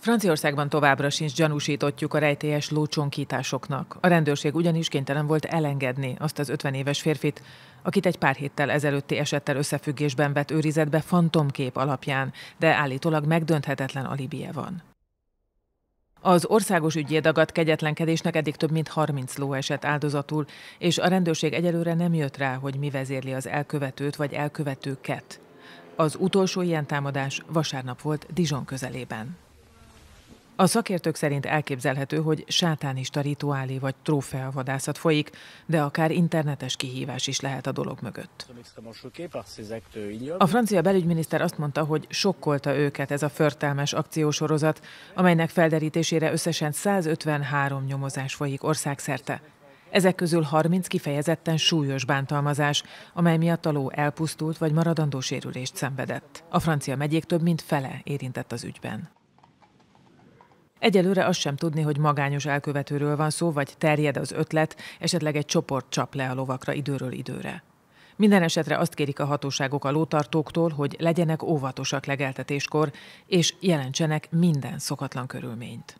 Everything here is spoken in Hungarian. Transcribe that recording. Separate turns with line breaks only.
Franciaországban továbbra sincs gyanúsítottjuk a rejtélyes lócsonkításoknak. A rendőrség ugyanis kénytelen volt elengedni azt az 50 éves férfit, akit egy pár héttel ezelőtti esettel összefüggésben vett őrizetbe fantomkép alapján, de állítólag megdönthetetlen alibije van. Az országos ügyédagat kegyetlenkedésnek eddig több mint 30 ló esett áldozatul, és a rendőrség egyelőre nem jött rá, hogy mi vezérli az elkövetőt vagy elkövetőket. Az utolsó ilyen támadás vasárnap volt Dijon közelében. A szakértők szerint elképzelhető, hogy sátánista rituálé vagy trófeavadászat folyik, de akár internetes kihívás is lehet a dolog mögött. A francia belügyminiszter azt mondta, hogy sokkolta őket ez a förtelmes akciósorozat, amelynek felderítésére összesen 153 nyomozás folyik országszerte. Ezek közül 30 kifejezetten súlyos bántalmazás, amely miatt a ló elpusztult vagy maradandó sérülést szenvedett. A francia megyék több mint fele érintett az ügyben. Egyelőre azt sem tudni, hogy magányos elkövetőről van szó, vagy terjed az ötlet, esetleg egy csoport csap le a lovakra időről időre. Minden esetre azt kérik a hatóságok a lótartóktól, hogy legyenek óvatosak legeltetéskor, és jelentsenek minden szokatlan körülményt.